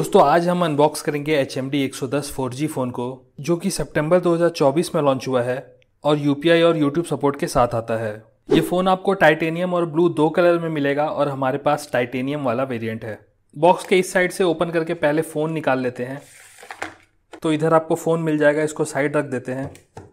दोस्तों आज हम अनबॉक्स करेंगे एच एम डी एक सौ दस फोर जी फ़ोन को जो कि सितंबर 2024 में लॉन्च हुआ है और यू और यूट्यूब सपोर्ट के साथ आता है ये फ़ोन आपको टाइटेनियम और ब्लू दो कलर में मिलेगा और हमारे पास टाइटेनियम वाला वेरिएंट है बॉक्स के इस साइड से ओपन करके पहले फ़ोन निकाल लेते हैं तो इधर आपको फ़ोन मिल जाएगा इसको साइड रख देते हैं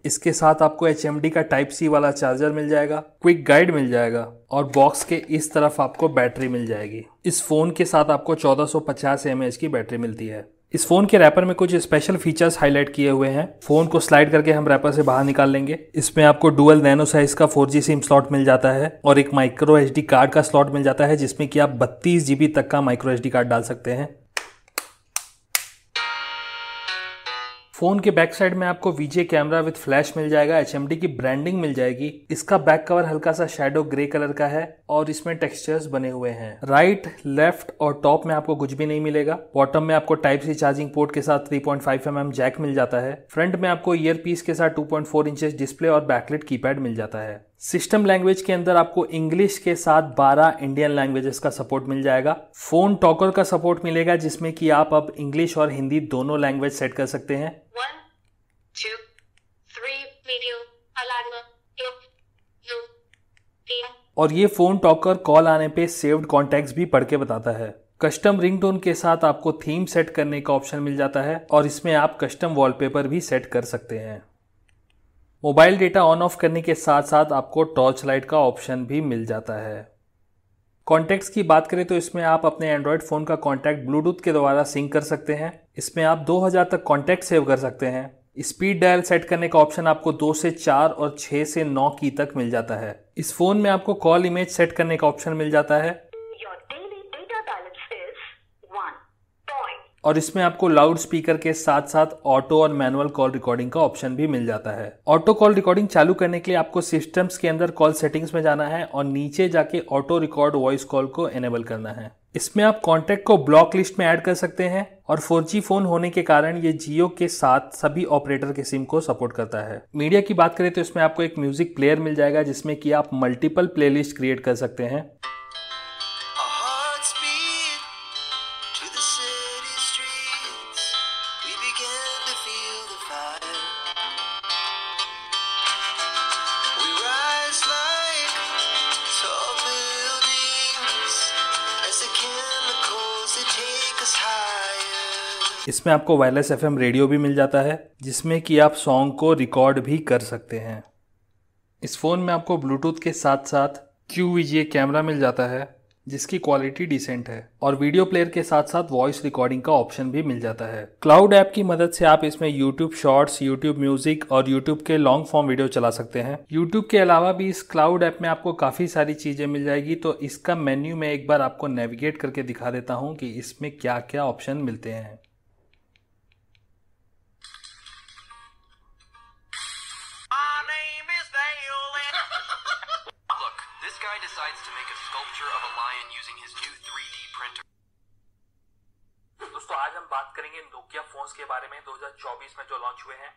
इसके साथ आपको एच का टाइप सी वाला चार्जर मिल जाएगा क्विक गाइड मिल जाएगा और बॉक्स के इस तरफ आपको बैटरी मिल जाएगी इस फ़ोन के साथ आपको 1450 सौ की बैटरी मिलती है इस फ़ोन के रैपर में कुछ स्पेशल फीचर्स हाईलाइट किए हुए हैं फ़ोन को स्लाइड करके हम रैपर से बाहर निकाल लेंगे इसमें आपको डुअल नैनो साइज का 4G सिम स्लॉट मिल जाता है और एक माइक्रो एच कार्ड का स्लॉट मिल जाता है जिसमें कि आप बत्तीस जीबी तक का माइक्रो एच कार्ड डाल सकते हैं फोन के बैक साइड में आपको वीजे कैमरा विद फ्लैश मिल जाएगा एच की ब्रांडिंग मिल जाएगी इसका बैक कवर हल्का सा शेडो ग्रे कलर का है और इसमें टेक्सचर्स बने हुए हैं राइट लेफ्ट और टॉप में आपको कुछ भी नहीं मिलेगा बॉटम में आपको टाइप सी चार्जिंग पोर्ट के साथ 3.5 पॉइंट mm जैक मिल जाता है फ्रंट में आपको ईयर पीस के साथ 2.4 पॉइंट इंचेस डिस्प्ले और बैकलेट कीपैड मिल जाता है सिस्टम लैंग्वेज के अंदर आपको इंग्लिश के साथ 12 इंडियन लैंग्वेजेस का सपोर्ट मिल जाएगा फोन टॉकर का सपोर्ट मिलेगा जिसमें कि आप अब इंग्लिश और हिंदी दोनों लैंग्वेज सेट कर सकते हैं और ये फ़ोन टॉकर कॉल आने पे सेव्ड कॉन्टैक्ट्स भी पढ़ के बताता है कस्टम रिंगटोन के साथ आपको थीम सेट करने का ऑप्शन मिल जाता है और इसमें आप कस्टम वॉलपेपर भी सेट कर सकते हैं मोबाइल डेटा ऑन ऑफ करने के साथ साथ आपको टॉर्च लाइट का ऑप्शन भी मिल जाता है कॉन्टैक्ट्स की बात करें तो इसमें आप अपने एंड्रॉयड फ़ोन का कॉन्टैक्ट ब्लूटूथ के द्वारा सिंक कर सकते हैं इसमें आप 2000 तक कॉन्टैक्ट सेव कर सकते हैं स्पीड डायल सेट करने का ऑप्शन आपको दो से चार और छः से नौ की तक मिल जाता है इस फ़ोन में आपको कॉल इमेज सेट करने का ऑप्शन मिल जाता है और इसमें आपको लाउड स्पीकर के साथ साथ ऑटो और मैनुअल कॉल रिकॉर्डिंग का ऑप्शन भी मिल जाता है ऑटो कॉल रिकॉर्डिंग चालू करने के लिए आपको सिस्टम्स के अंदर कॉल सेटिंग्स में जाना है और नीचे जाके ऑटो रिकॉर्ड वॉइस कॉल को एनेबल करना है इसमें आप कॉन्टेक्ट को ब्लॉक लिस्ट में ऐड कर सकते हैं और 4G फोन होने के कारण ये जियो के साथ सभी ऑपरेटर के सिम को सपोर्ट करता है मीडिया की बात करें तो इसमें आपको एक म्यूजिक प्लेयर मिल जाएगा जिसमें कि आप मल्टीपल प्लेलिस्ट क्रिएट कर सकते हैं इसमें आपको वायरलेस एफ रेडियो भी मिल जाता है जिसमें कि आप सॉन्ग को रिकॉर्ड भी कर सकते हैं इस फ़ोन में आपको ब्लूटूथ के साथ साथ क्यू कैमरा मिल जाता है जिसकी क्वालिटी डिसेंट है और वीडियो प्लेयर के साथ साथ वॉइस रिकॉर्डिंग का ऑप्शन भी मिल जाता है क्लाउड ऐप की मदद से आप इसमें यूट्यूब शॉर्ट्स यूट्यूब म्यूजिक और यूट्यूब के लॉन्ग फॉर्म वीडियो चला सकते हैं यूट्यूब के अलावा भी इस क्लाउड ऐप में आपको काफी सारी चीजें मिल जाएगी तो इसका मेन्यू में एक बार आपको नेविगेट करके दिखा देता हूँ कि इसमें क्या क्या ऑप्शन मिलते हैं decides to make a sculpture of a lion using his new 3D printer. दोस्तों आज हम बात करेंगे नोकिया फोन्स के बारे में 2024 में जो लॉन्च हुए हैं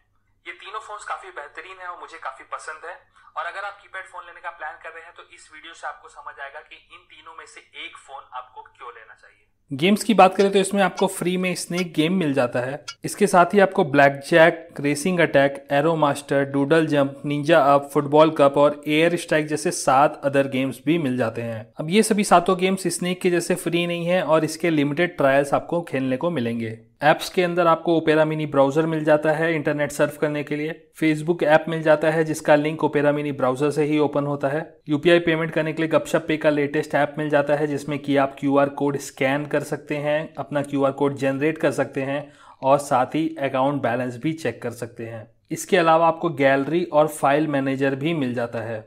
ये तीनों फोन्स काफी बेहतरीन है और मुझे काफी पसंद है और अगर आप कीपैड फोन लेने का प्लान कर रहे हैं तो इस वीडियो से आपको समझ आएगा कि इन तीनों में से एक फोन आपको क्यों लेना चाहिए गेम्स की बात करें तो इसमें आपको फ्री में स्नेक गेम मिल जाता है इसके साथ ही आपको black jack racing attack arrow master doodle jump ninja up football cup और एयर स्ट्राइक जैसे सात अदर गेम्स भी मिल जाते हैं अब ये सभी सातों गेम्स स्नेक के जैसे फ्री नहीं है और इसके लिमिटेड ट्रायल्स आपको खेलने को मिलेंगे ऐप्स के अंदर आपको ओपेरा मिनी ब्राउज़र मिल जाता है इंटरनेट सर्फ करने के लिए फेसबुक ऐप मिल जाता है जिसका लिंक ओपेरा मिनी ब्राउज़र से ही ओपन होता है यूपीआई पेमेंट करने के लिए गपशप पे का लेटेस्ट ऐप मिल जाता है जिसमें कि आप क्यू कोड स्कैन कर सकते हैं अपना क्यू कोड जनरेट कर सकते हैं और साथ ही अकाउंट बैलेंस भी चेक कर सकते हैं इसके अलावा आपको गैलरी और फाइल मैनेजर भी मिल जाता है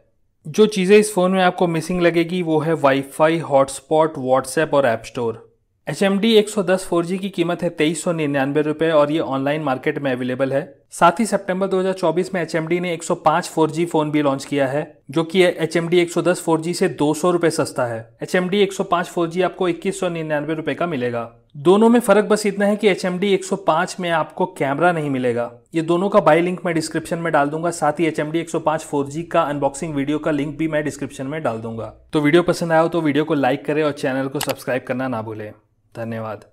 जो चीज़ें इस फ़ोन में आपको मिसिंग लगेगी वो है वाईफाई हॉटस्पॉट व्हाट्सएप और app store H M D एक सौ दस फोर जी की कीमत है तेईस सौ निन्यानवे रुपए और ये ऑनलाइन मार्केट में अवेलेबल है साथ ही सितंबर 2024 में एच एम डी ने एक सौ पांच फोर जी फोन भी लॉन्च किया है जो कि एच एम डी एक सौ दस फोर जी से दो सौ रुपए सस्ता है एच एम डी एक सौ पांच फोर जी आपको इक्कीस सौ निन्यानवे रुपए का मिलेगा दोनों में फर्क बस इतना है कि एच एम डी में आपको कैमरा नहीं मिलेगा ये दोनों का बाई लिंक मैं डिस्क्रिप्शन में डाल दूंगा साथ ही एच एम डी एक सौ पांच फोर जी का अनबॉक्सिंग वीडियो का लिंक भी मैं डिस्क्रिप्शन में डाल दूंगा तो वीडियो पसंद आया हो तो वीडियो को लाइक करें और चैनल को सब्सक्राइब करना ना भूलें धन्यवाद